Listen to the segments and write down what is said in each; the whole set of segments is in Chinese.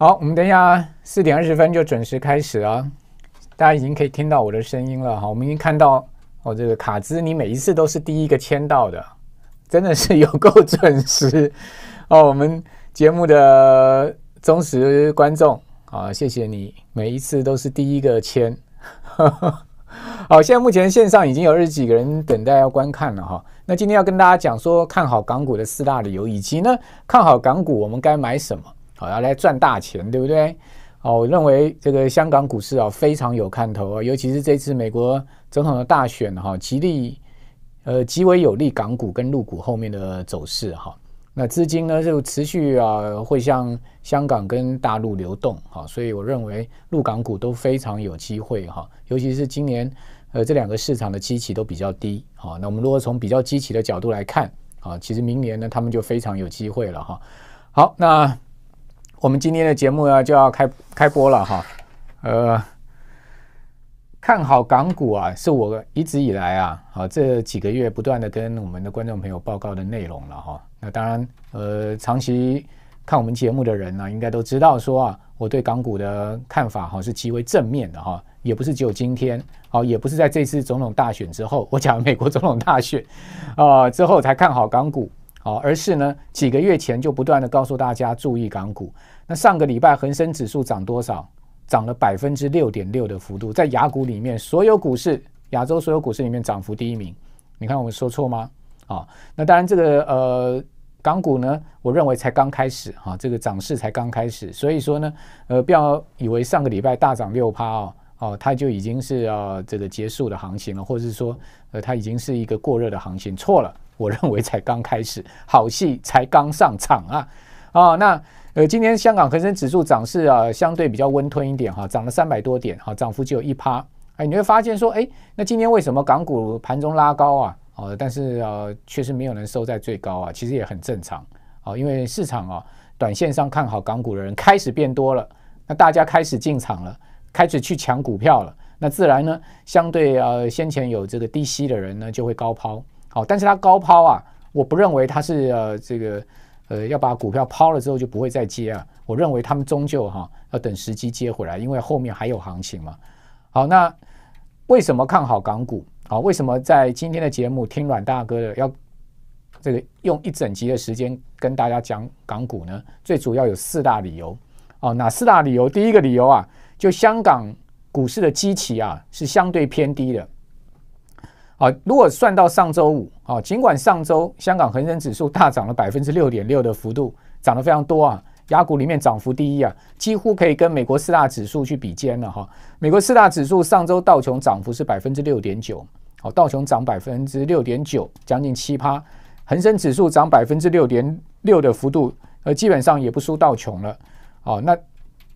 好，我们等一下四点二十分就准时开始啊！大家已经可以听到我的声音了哈。我们已经看到我这个卡兹，你每一次都是第一个签到的，真的是有够准时哦！我们节目的忠实观众啊，谢谢你每一次都是第一个签。好，现在目前线上已经有二十几个人等待要观看了哈。那今天要跟大家讲说看好港股的四大理由，以及呢看好港股我们该买什么。好，要来赚大钱，对不对？哦，我认为这个香港股市啊非常有看头啊，尤其是这次美国总统的大选哈，极利呃极为有利港股跟陆股后面的走势哈。那资金呢就持续啊会向香港跟大陆流动哈，所以我认为陆港股都非常有机会哈，尤其是今年呃这两个市场的基期都比较低啊。那我们如果从比较基期的角度来看啊，其实明年呢他们就非常有机会了哈。好，那。我们今天的节目呢就要开开播了哈，呃，看好港股啊，是我一直以来啊，好这几个月不断的跟我们的观众朋友报告的内容了哈。那当然，呃，长期看我们节目的人呢，应该都知道说啊，我对港股的看法哈是极为正面的哈，也不是只有今天，好，也不是在这次总统大选之后，我讲美国总统大选，啊，之后才看好港股。啊，而是呢，几个月前就不断的告诉大家注意港股。那上个礼拜恒生指数涨多少？涨了百分之六点六的幅度，在雅股里面，所有股市亚洲所有股市里面涨幅第一名。你看我们说错吗？啊，那当然这个呃港股呢，我认为才刚开始啊，这个涨势才刚开始。所以说呢，呃，不要以为上个礼拜大涨六趴啊，哦，它就已经是呃这个结束的行情了，或者是说呃它已经是一个过热的行情，错了。我认为才刚开始，好戏才刚上场啊！啊，那呃，今天香港恒生指数涨势啊，相对比较温吞一点哈，涨了三百多点，哈，涨幅只有一趴。哎，你会发现说，哎，那今天为什么港股盘中拉高啊？哦，但是呃，确实没有人收在最高啊，其实也很正常啊，因为市场啊，短线上看好港股的人开始变多了，那大家开始进场了，开始去抢股票了，那自然呢，相对呃，先前有这个低吸的人呢，就会高抛。好，但是他高抛啊，我不认为他是呃这个呃要把股票抛了之后就不会再接啊，我认为他们终究哈要等时机接回来，因为后面还有行情嘛。好，那为什么看好港股啊？为什么在今天的节目听阮大哥的要这个用一整集的时间跟大家讲港股呢？最主要有四大理由。哦，哪四大理由？第一个理由啊，就香港股市的基期啊是相对偏低的。啊，如果算到上周五啊，尽管上周香港恒生指数大涨了百分之六点六的幅度，涨得非常多啊，亚股里面涨幅第一啊，几乎可以跟美国四大指数去比肩了哈。美国四大指数上周道琼涨幅是百分之六点九，哦，道琼涨百分之六点九，将近七趴，恒生指数涨百分之六点六的幅度，呃，基本上也不输道琼了。哦，那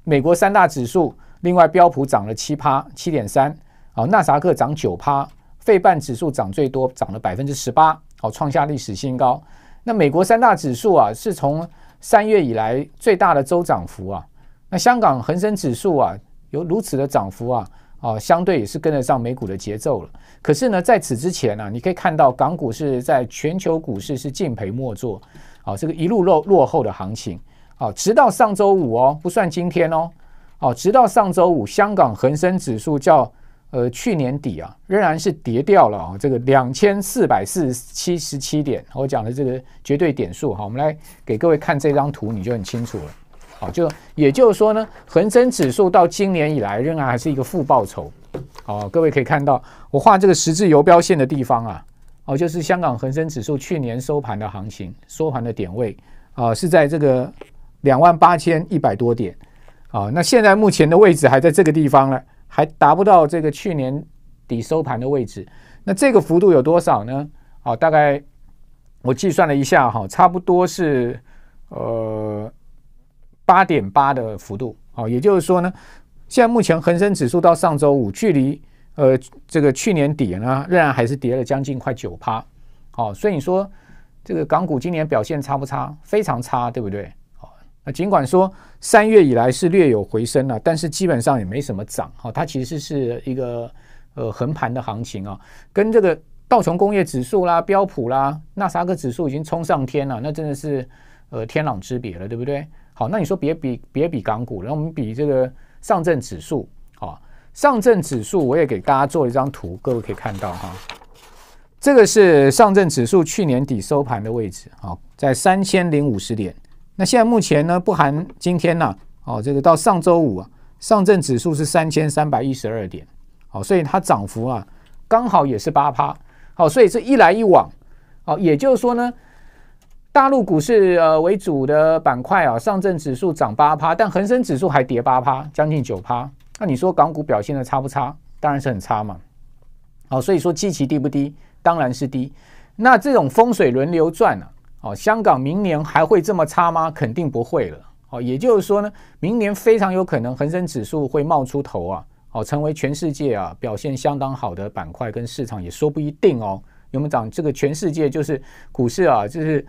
美国三大指数，另外标普涨了七趴，七点三，哦，纳萨克涨九趴。费半指数涨最多，涨了百分之十八，哦，创下历史新高。那美国三大指数啊，是从三月以来最大的周涨幅啊。那香港恒生指数啊，有如此的涨幅啊，哦，相对也是跟得上美股的节奏了。可是呢，在此之前呢，你可以看到港股是在全球股市是净赔莫做，啊，这个一路落落后的行情，啊，直到上周五哦，不算今天哦，好，直到上周五，香港恒生指数叫。呃，去年底啊，仍然是跌掉了啊，这个两千四百四十七十七点，我讲的这个绝对点数哈，我们来给各位看这张图，你就很清楚了。好，就也就是说呢，恒生指数到今年以来仍然还是一个负报酬。好，各位可以看到，我画这个十字游标线的地方啊，哦，就是香港恒生指数去年收盘的行情，收盘的点位啊，是在这个两万八千一百多点。啊，那现在目前的位置还在这个地方了。还达不到这个去年底收盘的位置，那这个幅度有多少呢？好，大概我计算了一下哈，差不多是呃八点八的幅度，好，也就是说呢，现在目前恒生指数到上周五，距离呃这个去年底呢，仍然还是跌了将近快九趴，好，所以你说这个港股今年表现差不差？非常差，对不对？啊，尽管说三月以来是略有回升了，但是基本上也没什么涨，哈，它其实是一个呃横盘的行情啊。跟这个道琼工业指数啦、标普啦、纳斯达克指数已经冲上天了，那真的是呃天壤之别了，对不对？好，那你说别比别比港股了，我们比这个上证指数啊，上证指数我也给大家做了一张图，各位可以看到哈，这个是上证指数去年底收盘的位置啊，在三千零五十点。那现在目前呢，不含今天呢，哦，这个到上周五啊，上证指数是三千三百一十二点，哦，所以它涨幅啊刚好也是八趴，好，所以这一来一往，哦，也就是说呢，大陆股市呃为主的板块啊，上证指数涨八趴，但恒生指数还跌八趴，将近九趴，那你说港股表现的差不差？当然是很差嘛，好，所以说基期低不低？当然是低，那这种风水轮流转啊。哦，香港明年还会这么差吗？肯定不会了。哦，也就是说呢，明年非常有可能恒生指数会冒出头啊，哦，成为全世界啊表现相当好的板块跟市场也说不一定哦。有没有讲这个全世界就是股市啊，就是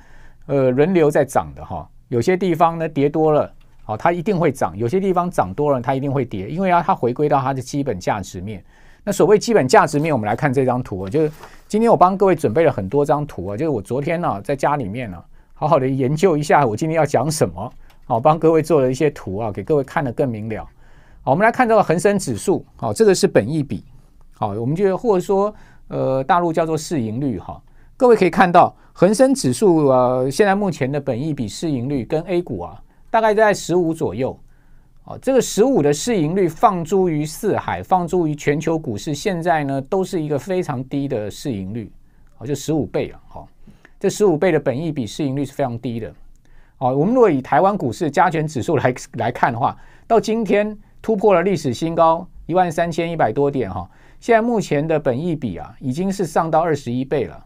呃轮流在涨的哈。有些地方呢跌多了，哦，它一定会涨；有些地方涨多了，它一定会跌，因为啊，它回归到它的基本价值面。那所谓基本价值面，我们来看这张图，就是。今天我帮各位准备了很多张图啊，就是我昨天呢在家里面呢好好的研究一下我今天要讲什么，好帮各位做了一些图啊，给各位看得更明了。好，我们来看这个恒生指数，好，这个是本益比，好，我们就或者说呃大陆叫做市盈率哈，各位可以看到恒生指数呃现在目前的本益比市盈率跟 A 股啊大概在十五左右。哦，这个十五的市盈率放诸于四海，放诸于全球股市，现在呢都是一个非常低的市盈率，哦，就十五倍了。哈，这十五倍的本益比市盈率是非常低的。哦，我们如果以台湾股市加权指数来来看的话，到今天突破了历史新高一万三千一百多点，哈，现在目前的本益比啊已经是上到二十一倍了。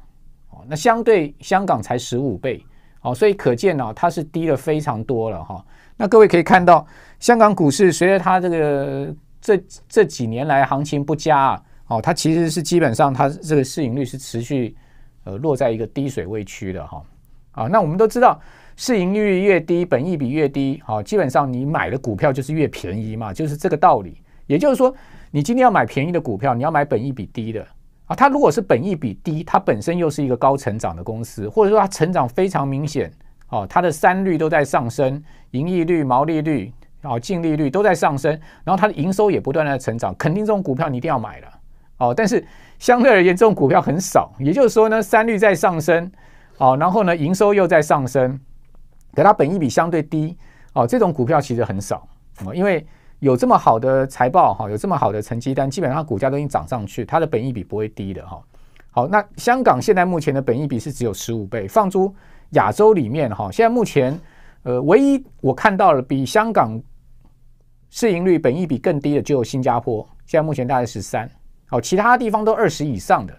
哦，那相对香港才十五倍。哦，所以可见呢，它是低了非常多了。哈，那各位可以看到。香港股市随着它这个这这几年来行情不佳啊，哦，它其实是基本上它这个市盈率是持续呃落在一个低水位区的哈啊。那我们都知道，市盈率越低，本益比越低，哦，基本上你买的股票就是越便宜嘛，就是这个道理。也就是说，你今天要买便宜的股票，你要买本益比低的啊。它如果是本益比低，它本身又是一个高成长的公司，或者说它成长非常明显哦，它的三率都在上升，盈利率、毛利率。哦，净利率都在上升，然后它的营收也不断的成长，肯定这种股票你一定要买了哦。但是相对而言，这种股票很少。也就是说呢，三率在上升，哦，然后呢，营收又在上升，可它本益比相对低哦。这种股票其实很少哦，因为有这么好的财报哈，有这么好的成绩单，基本上股价都已经涨上去，它的本益比不会低的哈。好，那香港现在目前的本益比是只有十五倍，放租亚洲里面哈，现在目前呃，唯一我看到了比香港。市盈率本益比更低的只有新加坡，现在目前大概十三，哦，其他地方都二十以上的，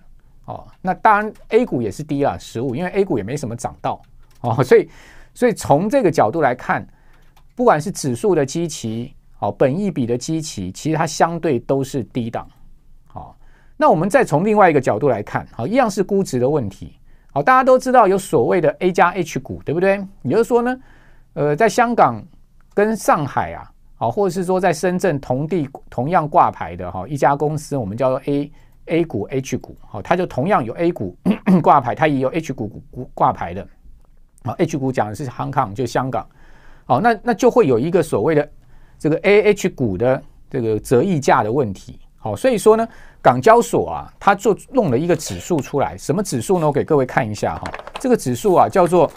哦，那当然 A 股也是低了十五，因为 A 股也没什么涨到，哦，所以所以从这个角度来看，不管是指数的基期，哦，本益比的基期，其实它相对都是低档，好，那我们再从另外一个角度来看，好，一样是估值的问题，好，大家都知道有所谓的 A 加 H 股，对不对？也就是说呢，呃，在香港跟上海啊。好，或者是说在深圳同地同样挂牌的哈一家公司，我们叫做 A A 股 H 股，好，它就同样有 A 股 挂牌，它也有 H 股股挂牌的，好 h 股讲的是 Hong Kong，就香港，好，那那就会有一个所谓的这个 A H 股的这个折溢价的问题，好，所以说呢，港交所啊，它就弄了一个指数出来，什么指数呢？我给各位看一下哈，这个指数啊叫做，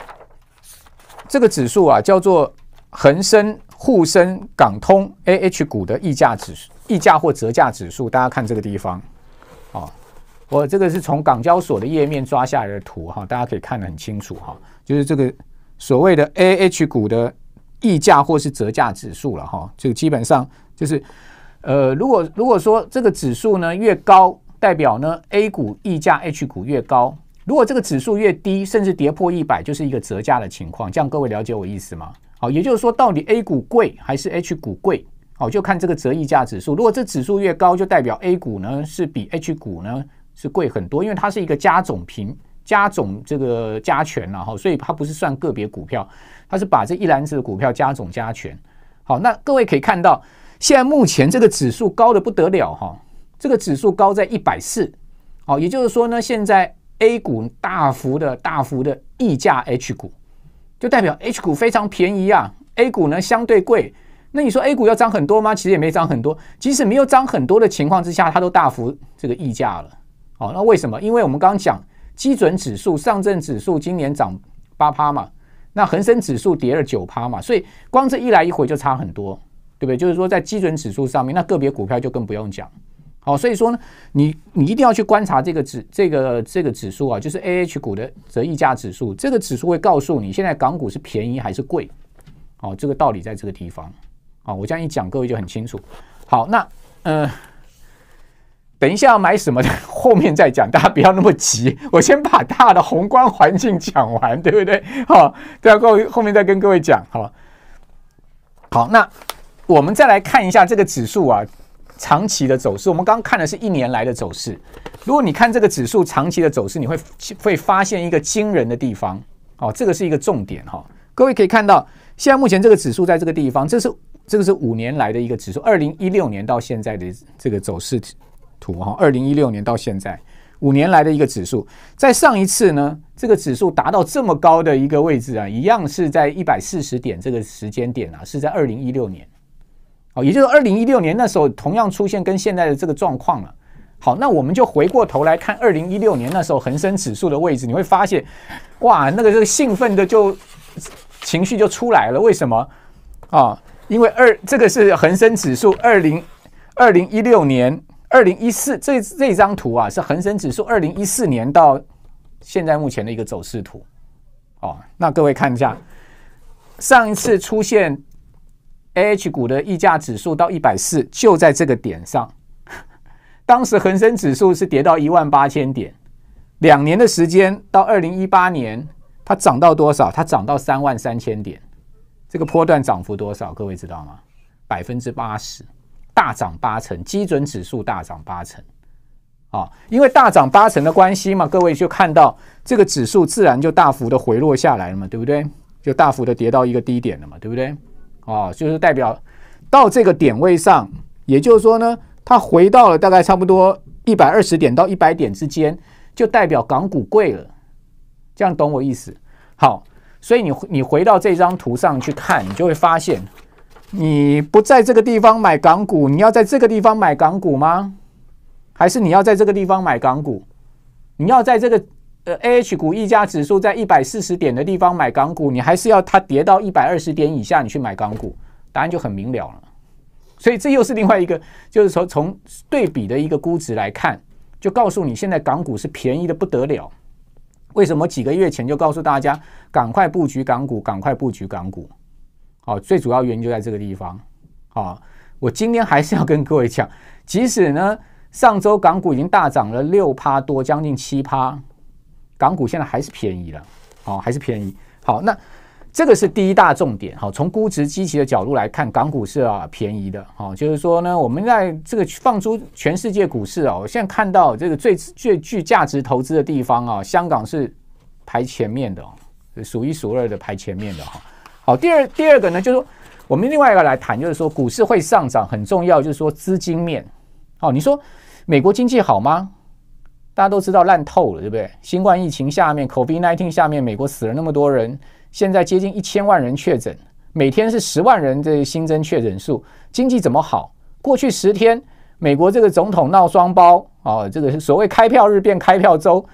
这个指数啊叫做。恒生、沪深、港通 A H 股的溢价指数、溢价或折价指数，大家看这个地方啊，我这个是从港交所的页面抓下来的图哈，大家可以看得很清楚哈，就是这个所谓的 A H 股的溢价或是折价指数了哈，就基本上就是呃，如果如果说这个指数呢越高，代表呢 A 股溢价 H 股越高；如果这个指数越低，甚至跌破一百，就是一个折价的情况，这样各位了解我意思吗？好，也就是说，到底 A 股贵还是 H 股贵？好，就看这个折溢价指数。如果这指数越高，就代表 A 股呢是比 H 股呢是贵很多，因为它是一个加总平加总这个加权了哈，所以它不是算个别股票，它是把这一篮子的股票加总加权。好，那各位可以看到，现在目前这个指数高的不得了哈，这个指数高在一百四。好，也就是说呢，现在 A 股大幅的大幅的溢价 H 股。就代表 H 股非常便宜啊，A 股呢相对贵。那你说 A 股要涨很多吗？其实也没涨很多。即使没有涨很多的情况之下，它都大幅这个溢价了。好，那为什么？因为我们刚刚讲基准指数，上证指数今年涨八趴嘛，那恒生指数跌了九趴嘛，所以光这一来一回就差很多，对不对？就是说在基准指数上面，那个别股票就更不用讲。好，所以说呢，你你一定要去观察这个指这个这个指数啊，就是 A H 股的折溢价指数，这个指数会告诉你现在港股是便宜还是贵。好，这个道理在这个地方。好，我这样一讲，各位就很清楚。好，那嗯，等一下要买什么，后面再讲，大家不要那么急。我先把大的宏观环境讲完，对不对？哈，再后后面再跟各位讲，好好，那我们再来看一下这个指数啊。长期的走势，我们刚刚看的是一年来的走势。如果你看这个指数长期的走势，你会会发现一个惊人的地方哦，这个是一个重点哈。各位可以看到，现在目前这个指数在这个地方，这是这个是五年来的一个指数，二零一六年到现在的这个走势图哈，二零一六年到现在五年来的一个指数，在上一次呢，这个指数达到这么高的一个位置啊，一样是在一百四十点这个时间点啊，是在二零一六年。哦，也就是二零一六年那时候，同样出现跟现在的这个状况了。好，那我们就回过头来看二零一六年那时候恒生指数的位置，你会发现，哇，那个是兴奋的，就情绪就出来了。为什么啊？因为二这个是恒生指数二零二零一六年二零一四这这张图啊，是恒生指数二零一四年到现在目前的一个走势图。哦，那各位看一下，上一次出现。A H 股的溢价指数到一百四，就在这个点上。当时恒生指数是跌到一万八千点，两年的时间到二零一八年，它涨到多少？它涨到三万三千点。这个波段涨幅多少？各位知道吗？百分之八十，大涨八成，基准指数大涨八成。啊，因为大涨八成的关系嘛，各位就看到这个指数自然就大幅的回落下来了嘛，对不对？就大幅的跌到一个低点了嘛，对不对？啊，就是代表到这个点位上，也就是说呢，它回到了大概差不多一百二十点到一百点之间，就代表港股贵了。这样懂我意思？好，所以你你回到这张图上去看，你就会发现，你不在这个地方买港股，你要在这个地方买港股吗？还是你要在这个地方买港股？你要在这个。A H 股溢价指数在一百四十点的地方买港股，你还是要它跌到一百二十点以下，你去买港股，答案就很明了了。所以这又是另外一个，就是说从对比的一个估值来看，就告诉你现在港股是便宜的不得了。为什么几个月前就告诉大家赶快布局港股，赶快布局港股？哦，最主要原因就在这个地方。哦，我今天还是要跟各位讲，即使呢上周港股已经大涨了六趴多，将近七趴。港股现在还是便宜了，好，还是便宜。好，那这个是第一大重点。好，从估值积极的角度来看，港股是啊便宜的。好，就是说呢，我们在这个放出全世界股市啊，我现在看到这个最最具价值投资的地方啊，香港是排前面的，数一数二的排前面的哈。好，第二第二个呢，就是说我们另外一个来谈，就是说股市会上涨很重要，就是说资金面。哦，你说美国经济好吗？大家都知道烂透了，对不对？新冠疫情下面，COVID nineteen 下面，美国死了那么多人，现在接近一千万人确诊，每天是十万人这新增确诊数。经济怎么好？过去十天，美国这个总统闹双包啊，这个所谓开票日变开票周，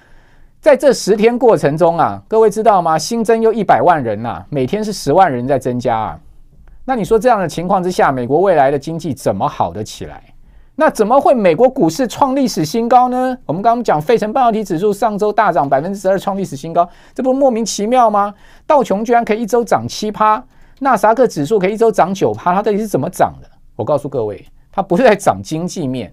在这十天过程中啊，各位知道吗？新增又一百万人呐，每天是十万人在增加啊。那你说这样的情况之下，美国未来的经济怎么好得起来？那怎么会美国股市创历史新高呢？我们刚刚讲费城半导体指数上周大涨百分之十二，创历史新高，这不莫名其妙吗？道琼居然可以一周涨七趴，纳斯达克指数可以一周涨九趴，它到底是怎么涨的？我告诉各位，它不是在涨经济面，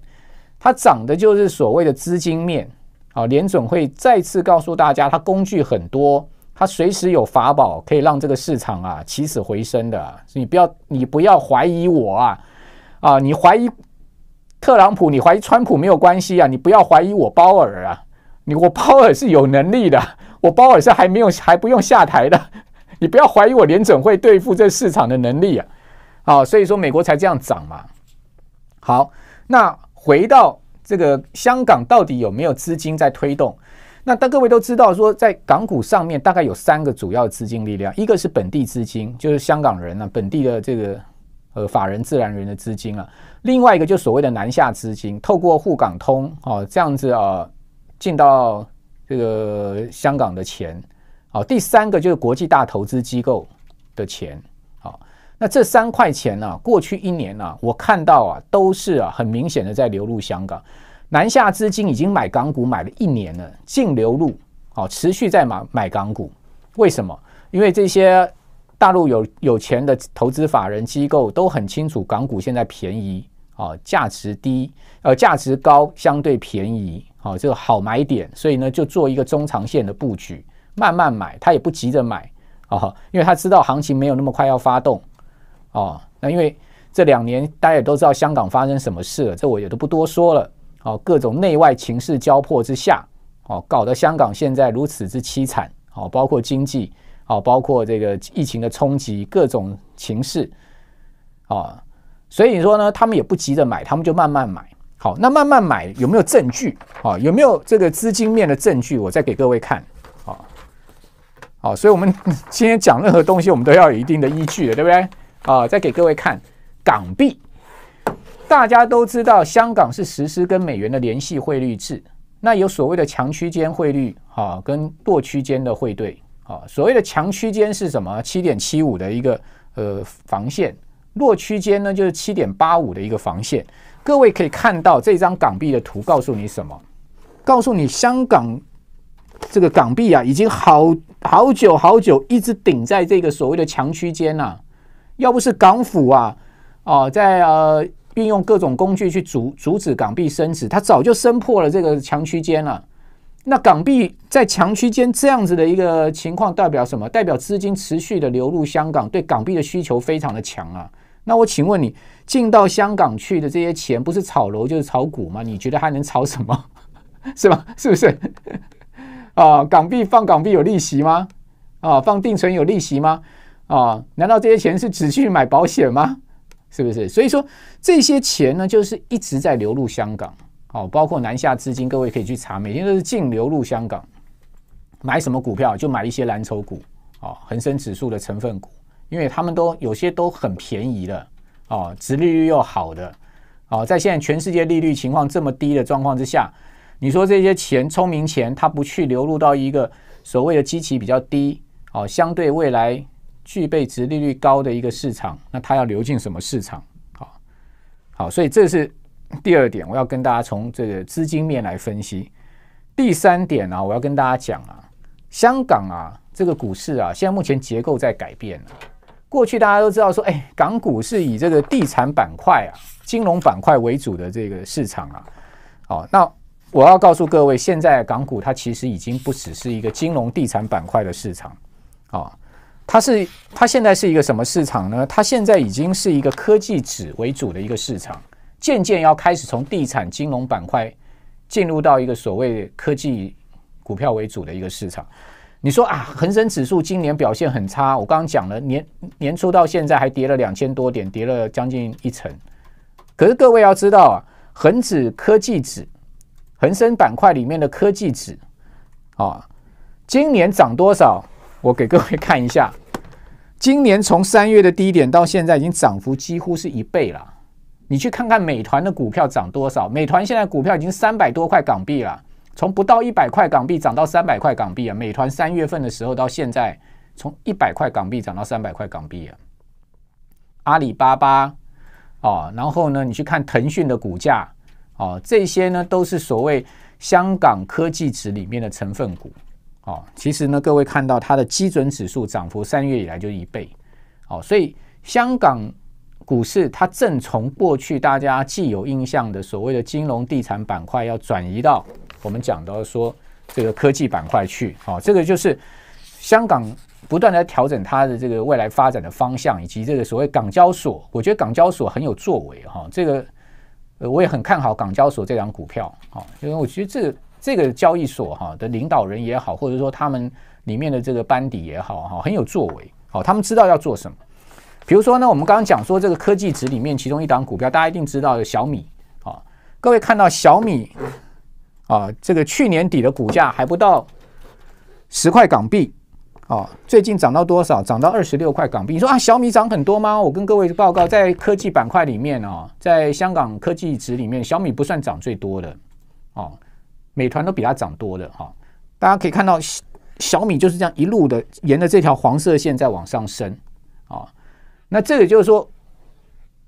它涨的就是所谓的资金面。好，联准会再次告诉大家，它工具很多，它随时有法宝可以让这个市场啊起死回生的，所以不要你不要怀疑我啊啊，你怀疑。特朗普，你怀疑川普没有关系啊，你不要怀疑我鲍尔啊，你我鲍尔是有能力的，我鲍尔是还没有还不用下台的，你不要怀疑我联准会对付这市场的能力啊，好，所以说美国才这样涨嘛。好，那回到这个香港到底有没有资金在推动？那但各位都知道说，在港股上面大概有三个主要资金力量，一个是本地资金，就是香港人啊，本地的这个呃法人、自然人的资金啊。另外一个就是所谓的南下资金，透过沪港通哦这样子啊进到这个香港的钱哦。第三个就是国际大投资机构的钱哦。那这三块钱呢，过去一年呢，我看到啊都是啊很明显的在流入香港。南下资金已经买港股买了一年了，净流入哦，持续在买买港股。为什么？因为这些大陆有有钱的投资法人机构都很清楚，港股现在便宜。啊，价值低，呃，价值高，相对便宜，好，这个好买点，所以呢，就做一个中长线的布局，慢慢买，他也不急着买，哦，因为他知道行情没有那么快要发动，哦，那因为这两年大家也都知道香港发生什么事了，这我也都不多说了，哦，各种内外情势交迫之下，哦，搞得香港现在如此之凄惨，哦，包括经济，哦，包括这个疫情的冲击，各种情势，啊。所以说呢，他们也不急着买，他们就慢慢买。好，那慢慢买有没有证据？啊，有没有这个资金面的证据？我再给各位看。好好，所以我们今天讲任何东西，我们都要有一定的依据的，对不对？啊，再给各位看，港币，大家都知道香港是实施跟美元的联系汇率制，那有所谓的强区间汇率，哈，跟弱区间的汇兑，啊，所谓的强区间是什么？七点七五的一个呃防线。弱区间呢，就是七点八五的一个防线。各位可以看到这张港币的图，告诉你什么？告诉你香港这个港币啊，已经好好久好久一直顶在这个所谓的强区间呐。要不是港府啊哦，在呃运用各种工具去阻阻止港币升值，它早就升破了这个强区间了。那港币在强区间这样子的一个情况，代表什么？代表资金持续的流入香港，对港币的需求非常的强啊。那我请问你，进到香港去的这些钱不是炒楼就是炒股吗？你觉得还能炒什么？是吧？是不是？啊，港币放港币有利息吗？啊，放定存有利息吗？啊，难道这些钱是只去买保险吗？是不是？所以说这些钱呢，就是一直在流入香港。哦，包括南下资金，各位可以去查，每天都是净流入香港。买什么股票？就买一些蓝筹股哦，恒生指数的成分股。因为他们都有些都很便宜了，哦，殖利率又好的，哦，在现在全世界利率情况这么低的状况之下，你说这些钱聪明钱，它不去流入到一个所谓的基期比较低，哦，相对未来具备殖利率高的一个市场，那它要流进什么市场？好，好，所以这是第二点，我要跟大家从这个资金面来分析。第三点呢，我要跟大家讲啊，香港啊，这个股市啊，现在目前结构在改变了。过去大家都知道说，哎，港股是以这个地产板块啊、金融板块为主的这个市场啊。哦，那我要告诉各位，现在港股它其实已经不只是一个金融地产板块的市场啊，它是它现在是一个什么市场呢？它现在已经是一个科技指为主的一个市场，渐渐要开始从地产金融板块进入到一个所谓科技股票为主的一个市场。你说啊，恒生指数今年表现很差。我刚刚讲了，年年初到现在还跌了两千多点，跌了将近一成。可是各位要知道啊，恒指科技指、恒生板块里面的科技指啊，今年涨多少？我给各位看一下，今年从三月的低点到现在，已经涨幅几乎是一倍了。你去看看美团的股票涨多少？美团现在股票已经三百多块港币了。从不到一百块港币涨到三百块港币啊！美团三月份的时候到现在，从一百块港币涨到三百块港币啊！阿里巴巴啊，然后呢，你去看腾讯的股价啊，这些呢都是所谓香港科技指里面的成分股啊。其实呢，各位看到它的基准指数涨幅，三月以来就一倍哦。所以香港股市它正从过去大家既有印象的所谓的金融地产板块要转移到。我们讲到说这个科技板块去，好，这个就是香港不断的调整它的这个未来发展的方向，以及这个所谓港交所，我觉得港交所很有作为哈，这个我也很看好港交所这张股票，好，因为我觉得这个这个交易所哈的领导人也好，或者说他们里面的这个班底也好哈，很有作为，好，他们知道要做什么。比如说呢，我们刚刚讲说这个科技值里面其中一档股票，大家一定知道小米，啊，各位看到小米。啊，这个去年底的股价还不到十块港币啊，最近涨到多少？涨到二十六块港币。你说啊，小米涨很多吗？我跟各位报告，在科技板块里面啊，在香港科技值里面，小米不算涨最多的哦，美团都比它涨多了哈。大家可以看到，小米就是这样一路的沿着这条黄色线在往上升啊。那这也就是说，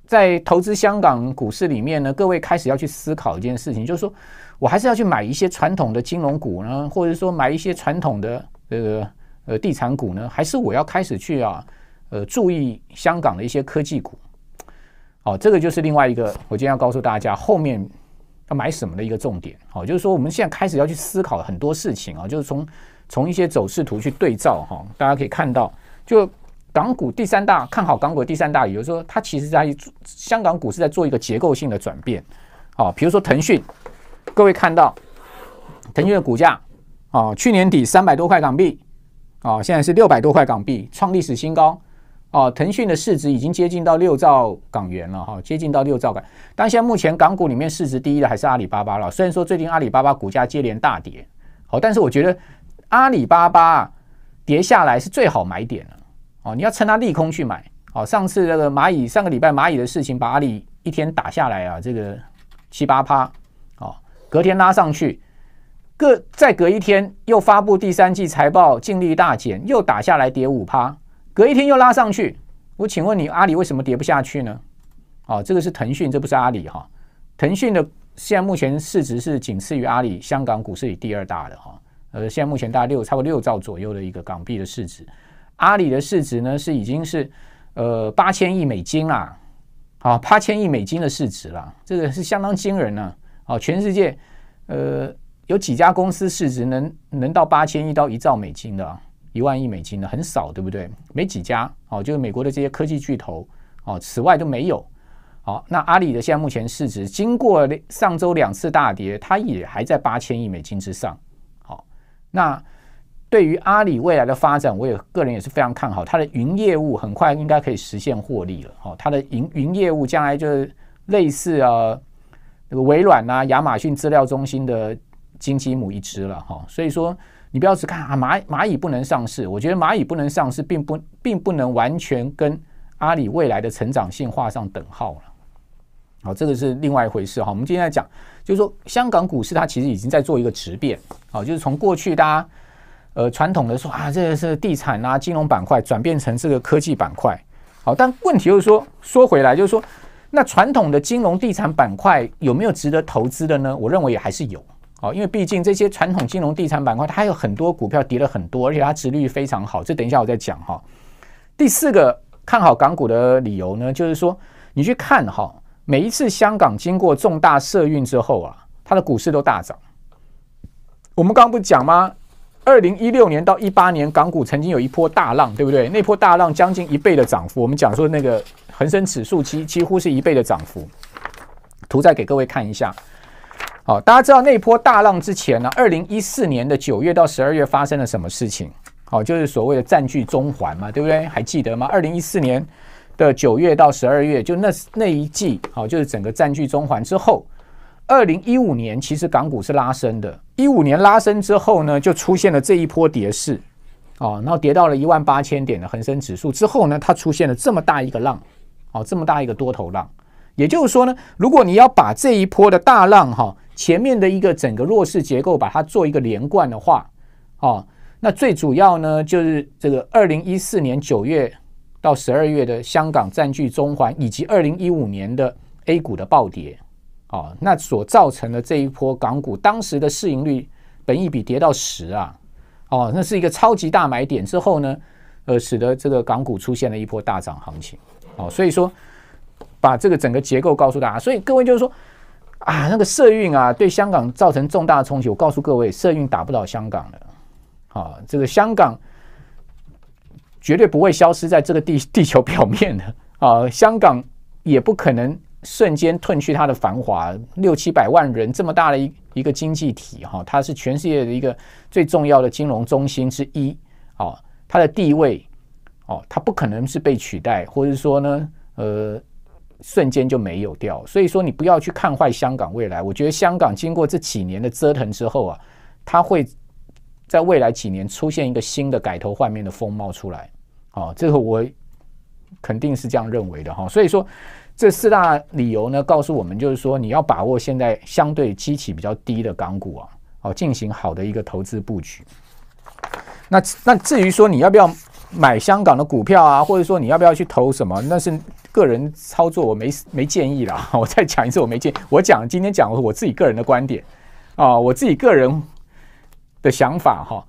在投资香港股市里面呢，各位开始要去思考一件事情，就是说。我还是要去买一些传统的金融股呢，或者说买一些传统的呃呃地产股呢？还是我要开始去啊呃注意香港的一些科技股？好，这个就是另外一个我今天要告诉大家后面要买什么的一个重点。好，就是说我们现在开始要去思考很多事情啊，就是从从一些走势图去对照哈，大家可以看到，就港股第三大看好港股第三大，就是说它其实在香港股市在做一个结构性的转变好，比如说腾讯。各位看到，腾讯的股价啊，去年底三百多块港币，啊，现在是六百多块港币，创历史新高，啊，腾讯的市值已经接近到六兆港元了，哈，接近到六兆港。但现在目前港股里面市值第一的还是阿里巴巴了。虽然说最近阿里巴巴股价接连大跌，哦，但是我觉得阿里巴巴跌下来是最好买点了，哦，你要趁它利空去买，哦，上次那个蚂蚁上个礼拜蚂蚁的事情把阿里一天打下来啊，这个七八趴。隔天拉上去，隔再隔一天又发布第三季财报，净利大减，又打下来跌五趴。隔一天又拉上去，我请问你，阿里为什么跌不下去呢？哦，这个是腾讯，这不是阿里哈。腾讯的现在目前市值是仅次于阿里，香港股市里第二大的哈。呃，现在目前大概六，差不多六兆左右的一个港币的市值。阿里的市值呢是已经是呃八千亿美金啦，啊，八千亿美金的市值啦，这个是相当惊人呢。哦，全世界，呃，有几家公司市值能能到八千亿到一兆美金的，一万亿美金的很少，对不对？没几家。哦，就是美国的这些科技巨头，哦，此外都没有。好，那阿里的现在目前市值，经过上周两次大跌，它也还在八千亿美金之上。好，那对于阿里未来的发展，我也个人也是非常看好。它的云业务很快应该可以实现获利了。好，它的云云业务将来就是类似啊。那个微软呐、亚马逊资料中心的金鸡母一只了哈，所以说你不要只看啊，蚂蚂蚁不能上市，我觉得蚂蚁不能上市并不并不能完全跟阿里未来的成长性画上等号了。好，这个是另外一回事哈。我们今天来讲，就是说香港股市它其实已经在做一个质变，好，就是从过去大家呃传统的说啊，这个是地产啊、金融板块，转变成这个科技板块。好，但问题就是说，说回来就是说。那传统的金融地产板块有没有值得投资的呢？我认为也还是有啊，因为毕竟这些传统金融地产板块，它有很多股票跌了很多，而且它值率非常好。这等一下我再讲哈。第四个看好港股的理由呢，就是说你去看哈，每一次香港经过重大社运之后啊，它的股市都大涨。我们刚刚不讲吗？二零一六年到一八年港股曾经有一波大浪，对不对？那波大浪将近一倍的涨幅，我们讲说那个。恒生指数几几乎是一倍的涨幅。图再给各位看一下。好，大家知道那波大浪之前呢，二零一四年的九月到十二月发生了什么事情？好，就是所谓的占据中环嘛，对不对？还记得吗？二零一四年的九月到十二月，就那那一季，好，就是整个占据中环之后，二零一五年其实港股是拉升的。一五年拉升之后呢，就出现了这一波跌势，啊，然后跌到了一万八千点的恒生指数之后呢，它出现了这么大一个浪。哦，这么大一个多头浪，也就是说呢，如果你要把这一波的大浪哈，前面的一个整个弱势结构把它做一个连贯的话，哦，那最主要呢就是这个二零一四年九月到十二月的香港占据中环，以及二零一五年的 A 股的暴跌，哦，那所造成的这一波港股当时的市盈率本一比跌到十啊，哦，那是一个超级大买点之后呢，呃，使得这个港股出现了一波大涨行情。哦，所以说把这个整个结构告诉大家，所以各位就是说啊，那个社运啊，对香港造成重大的冲击。我告诉各位，社运打不倒香港的，啊，这个香港绝对不会消失在这个地 地球表面的啊，香港也不可能瞬间褪去它的繁华，六七百万人这么大的一一个经济体，哈，它是全世界的一个最重要的金融中心之一，啊，它的地位。哦，它不可能是被取代，或者说呢，呃，瞬间就没有掉。所以说，你不要去看坏香港未来。我觉得香港经过这几年的折腾之后啊，它会在未来几年出现一个新的改头换面的风貌出来。哦，这个我肯定是这样认为的哈。所以说，这四大理由呢，告诉我们就是说，你要把握现在相对机器比较低的港股啊，哦，进行好的一个投资布局。那那至于说你要不要？买香港的股票啊，或者说你要不要去投什么？那是个人操作，我没没建议了。我再讲一次，我没建，我讲今天讲我自己个人的观点啊，我自己个人的想法哈，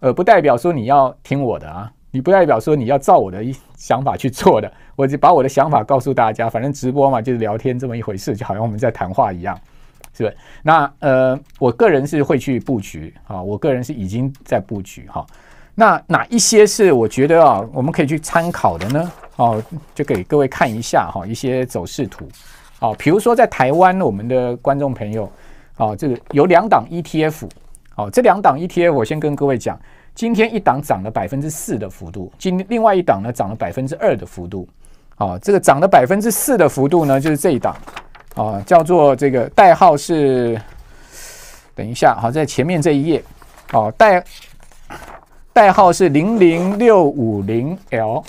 呃，不代表说你要听我的啊，你不代表说你要照我的一想法去做的。我就把我的想法告诉大家，反正直播嘛，就是聊天这么一回事，就好像我们在谈话一样，是不是？那呃，我个人是会去布局啊，我个人是已经在布局哈。那哪一些是我觉得啊，我们可以去参考的呢？哦，就给各位看一下哈，一些走势图。哦，比如说在台湾，我们的观众朋友，哦，就是有两档 ETF。哦，这两档 ETF，我先跟各位讲，今天一档涨了百分之四的幅度，今天另外一档呢涨了百分之二的幅度。哦，这个涨了百分之四的幅度呢，就是这一档，哦，叫做这个代号是，等一下，好，在前面这一页，哦，代。代号是零零六五零 L，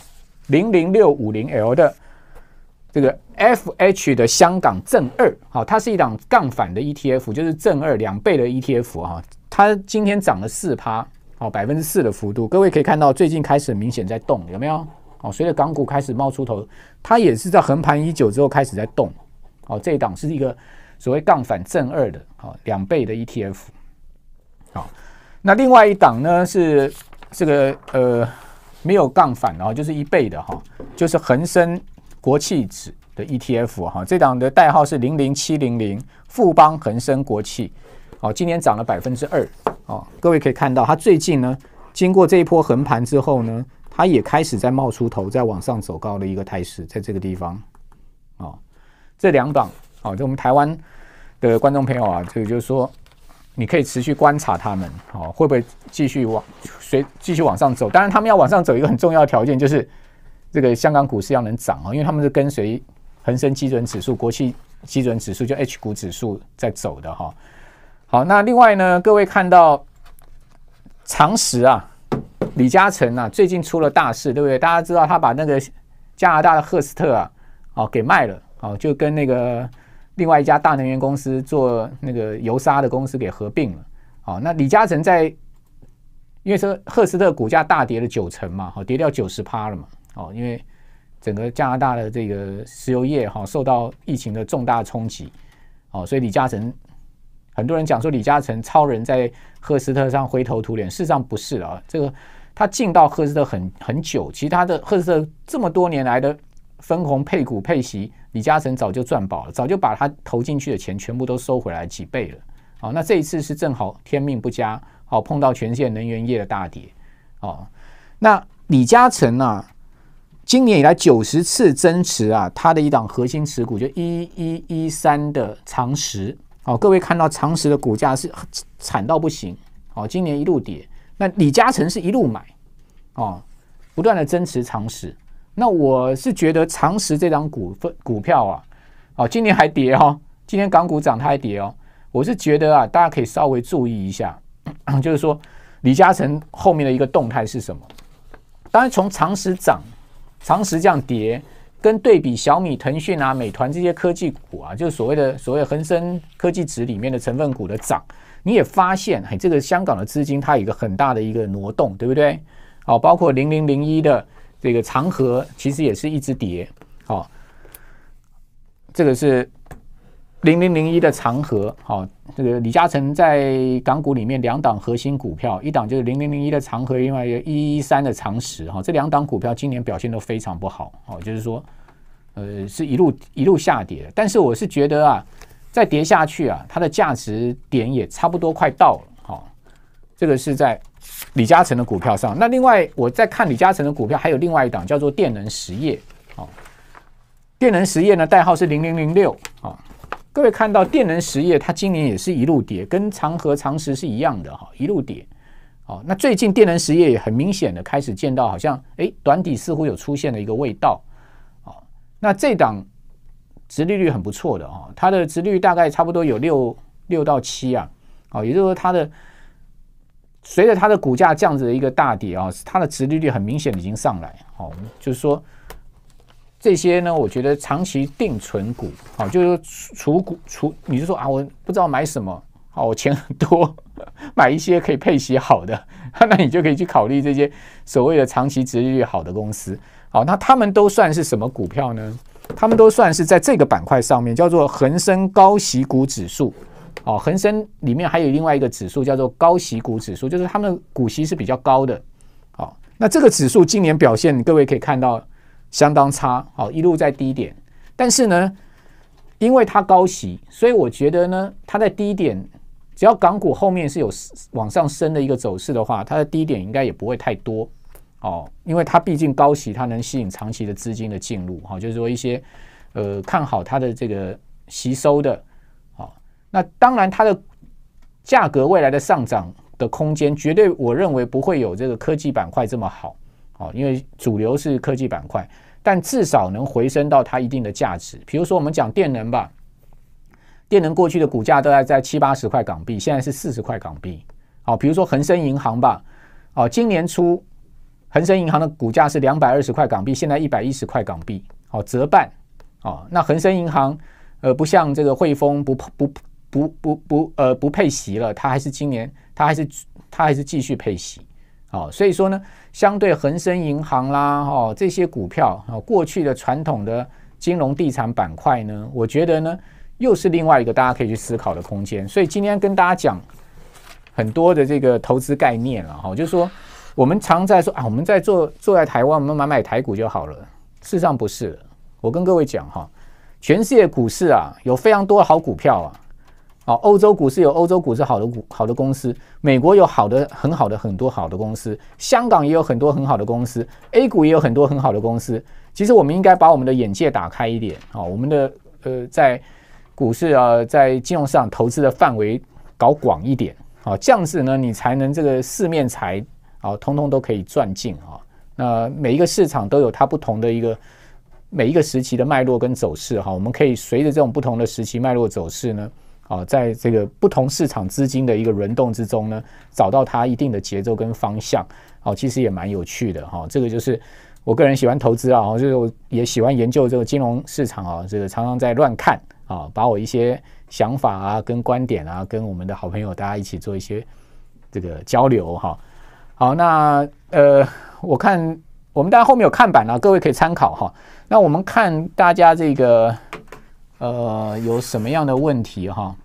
零零六五零 L 的这个 FH 的香港正二，好，它是一档杠反的 ETF，就是正二两倍的 ETF 啊，它今天涨了四趴，好，百分之四的幅度，各位可以看到最近开始明显在动，有没有？哦，随着港股开始冒出头，它也是在横盘已久之后开始在动，哦，这一档是一个所谓杠反正二的，好，两倍的 ETF，好，那另外一档呢是。这个呃没有杠反啊，就是一倍的哈，就是恒生国企指的 ETF 哈，这档的代号是零零七零零富邦恒生国企，哦，今年涨了百分之二哦，各位可以看到它最近呢，经过这一波横盘之后呢，它也开始在冒出头，在往上走高的一个态势，在这个地方啊，这两档啊，就我们台湾的观众朋友啊，这个就是说。你可以持续观察他们，哦，会不会继续往随继续往上走？当然，他们要往上走，一个很重要的条件就是这个香港股市要能涨哦，因为他们是跟随恒生基准指数、国际基准指数，就 H 股指数在走的哈。好，那另外呢，各位看到常识啊，李嘉诚啊，最近出了大事，对不对？大家知道他把那个加拿大的赫斯特啊，哦，给卖了，哦，就跟那个。另外一家大能源公司做那个油砂的公司给合并了，哦，那李嘉诚在，因为说赫斯特股价大跌了九成嘛，好，跌掉九十趴了嘛，哦，因为整个加拿大的这个石油业哈受到疫情的重大冲击，哦，所以李嘉诚很多人讲说李嘉诚超人在赫斯特上灰头土脸，事实上不是啊。这个他进到赫斯特很很久，其他的赫斯特这么多年来的分红配股配息。李嘉诚早就赚饱了，早就把他投进去的钱全部都收回来几倍了。好，那这一次是正好天命不佳，好碰到全线能源业的大跌。哦，那李嘉诚呢？今年以来九十次增持啊，他的一档核心持股就一一一三的常识。哦，各位看到常识的股价是惨到不行。哦，今年一路跌，那李嘉诚是一路买。哦，不断的增持常识。那我是觉得长实这张股份股票啊，哦，今年还跌哦，今天港股涨它还跌哦，我是觉得啊，大家可以稍微注意一下，就是说李嘉诚后面的一个动态是什么？当然，从长实涨，长实这样跌，跟对比小米、腾讯啊、美团这些科技股啊，就是所谓的所谓恒生科技指里面的成分股的涨，你也发现，哎，这个香港的资金它有一个很大的一个挪动，对不对？哦，包括零零零一的。这个长河其实也是一只碟，好，这个是零零零一的长河，好，这个李嘉诚在港股里面两档核心股票，一档就是零零零一的长河，另外有一一三的长实，哈，这两档股票今年表现都非常不好，哦，就是说，呃，是一路一路下跌，但是我是觉得啊，再跌下去啊，它的价值点也差不多快到了，好，这个是在。李嘉诚的股票上，那另外我在看李嘉诚的股票，还有另外一档叫做电能实业，好，电能实业呢，代号是零零零六，好，各位看到电能实业，它今年也是一路跌，跟长河长实是一样的哈，一路跌，好，那最近电能实业也很明显的开始见到好像，哎，短底似乎有出现的一个味道，好，那这档，直利率很不错的哦，它的直利率大概差不多有六六到七啊，好，也就是说它的。随着它的股价这样子的一个大跌啊，它的市利率很明显已经上来，好，就是说这些呢，我觉得长期定存股，好，就是说除股除，你是说啊，我不知道买什么，好，我钱很多，买一些可以配息好的，那你就可以去考虑这些所谓的长期值率好的公司，好，那他们都算是什么股票呢？他们都算是在这个板块上面叫做恒生高息股指数。哦，恒生里面还有另外一个指数叫做高息股指数，就是他们股息是比较高的。哦，那这个指数今年表现，各位可以看到相当差，好一路在低点。但是呢，因为它高息，所以我觉得呢，它在低点，只要港股后面是有往上升的一个走势的话，它的低点应该也不会太多。哦，因为它毕竟高息，它能吸引长期的资金的进入。哈，就是说一些呃看好它的这个吸收的。那当然，它的价格未来的上涨的空间，绝对我认为不会有这个科技板块这么好，哦，因为主流是科技板块，但至少能回升到它一定的价值。比如说我们讲电能吧，电能过去的股价都在在七八十块港币，现在是四十块港币。好，比如说恒生银行吧，哦，今年初恒生银行的股价是两百二十块港币，现在一百一十块港币，哦，折半。哦，那恒生银行呃，不像这个汇丰不不。不不不，呃，不配息了，他还是今年，他还是他还是继续配息，哦，所以说呢，相对恒生银行啦，哦，这些股票，哦，过去的传统的金融地产板块呢，我觉得呢，又是另外一个大家可以去思考的空间。所以今天跟大家讲很多的这个投资概念了，哦，就说我们常在说啊，我们在做做在台湾，我们买买台股就好了。事实上不是的，我跟各位讲哈，全世界股市啊，有非常多好股票啊。哦，欧洲股市有欧洲股市好的股好的公司，美国有好的很好的很多好的公司，香港也有很多很好的公司，A 股也有很多很好的公司。其实我们应该把我们的眼界打开一点啊，我们的呃在股市啊，在金融市场投资的范围搞广一点啊，这样子呢，你才能这个四面财啊，通通都可以赚进啊。那每一个市场都有它不同的一个每一个时期的脉络跟走势哈，我们可以随着这种不同的时期脉络走势呢。啊，在这个不同市场资金的一个轮动之中呢，找到它一定的节奏跟方向，哦，其实也蛮有趣的哈。这个就是我个人喜欢投资啊，就是我也喜欢研究这个金融市场啊。这个常常在乱看啊，把我一些想法啊、跟观点啊，跟我们的好朋友大家一起做一些这个交流哈。好，那呃，我看我们大家后面有看板啊，各位可以参考哈。那我们看大家这个。呃，有什么样的问题哈？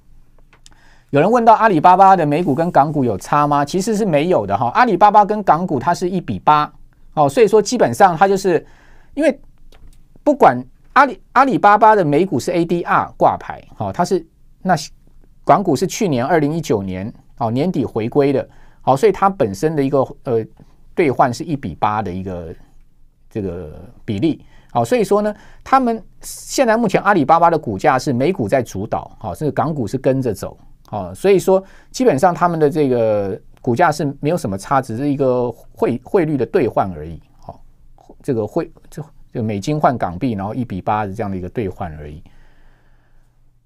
有人问到阿里巴巴的美股跟港股有差吗？其实是没有的哈。阿里巴巴跟港股它是一比八哦，所以说基本上它就是因为不管阿里阿里巴巴的美股是 ADR 挂牌哦，它是那港股是去年二零一九年哦年底回归的，好，所以它本身的一个呃兑换是一比八的一个这个比例。好，所以说呢，他们现在目前阿里巴巴的股价是美股在主导，好，这个港股是跟着走，好，所以说基本上他们的这个股价是没有什么差，只是一个汇汇率的兑换而已，好，这个汇就就美金换港币，然后一比八的这样的一个兑换而已。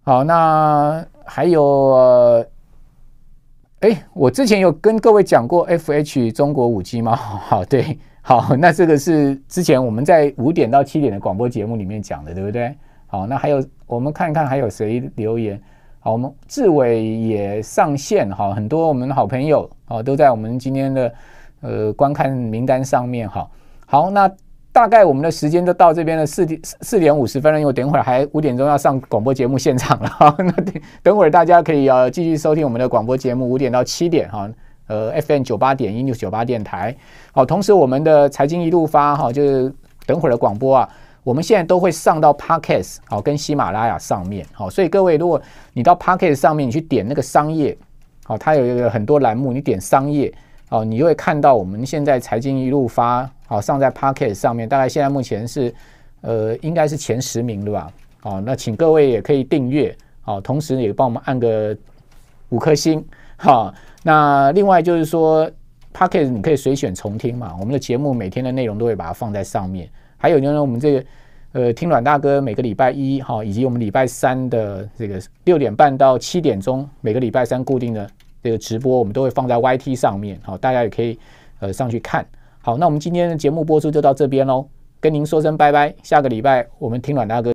好，那还有，哎，我之前有跟各位讲过 F H 中国五 G 吗？好，对。好，那这个是之前我们在五点到七点的广播节目里面讲的，对不对？好，那还有我们看一看还有谁留言。好，我们志伟也上线。哈，很多我们的好朋友，啊都在我们今天的呃观看名单上面。哈。好，那大概我们的时间都到这边了，四点四点五十分了，因我等会儿还五点钟要上广播节目现场了。那等等会儿大家可以呃继续收听我们的广播节目，五点到七点哈。呃，FM 九八点一六九八电台，好，同时我们的财经一路发哈，就是等会儿的广播啊，我们现在都会上到 Podcast 好，跟喜马拉雅上面好，所以各位如果你到 Podcast 上面，你去点那个商业好，它有一个很多栏目，你点商业好，你就会看到我们现在财经一路发好上在 Podcast 上面，大概现在目前是呃应该是前十名对吧？好，那请各位也可以订阅好，同时也帮我们按个五颗星哈。那另外就是说，Pocket 你可以随选重听嘛。我们的节目每天的内容都会把它放在上面。还有就是我们这个呃，听阮大哥每个礼拜一哈，以及我们礼拜三的这个六点半到七点钟，每个礼拜三固定的这个直播，我们都会放在 YT 上面，好，大家也可以呃上去看好。那我们今天的节目播出就到这边喽，跟您说声拜拜。下个礼拜我们听阮大哥。